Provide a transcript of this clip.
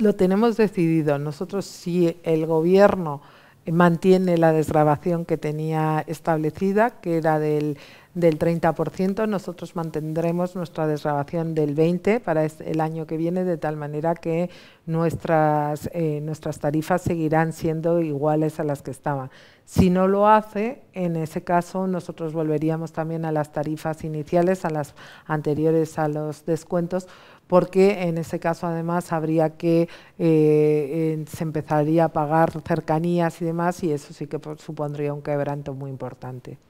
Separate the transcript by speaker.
Speaker 1: lo tenemos decidido. Nosotros, si el gobierno mantiene la desgrabación que tenía establecida, que era del, del 30%, nosotros mantendremos nuestra desgrabación del 20% para este, el año que viene, de tal manera que nuestras, eh, nuestras tarifas seguirán siendo iguales a las que estaban. Si no lo hace, en ese caso nosotros volveríamos también a las tarifas iniciales, a las anteriores a los descuentos, porque en ese caso además habría que, eh, se empezaría a pagar cercanías y demás, y eso sí que pues, supondría un quebranto muy importante.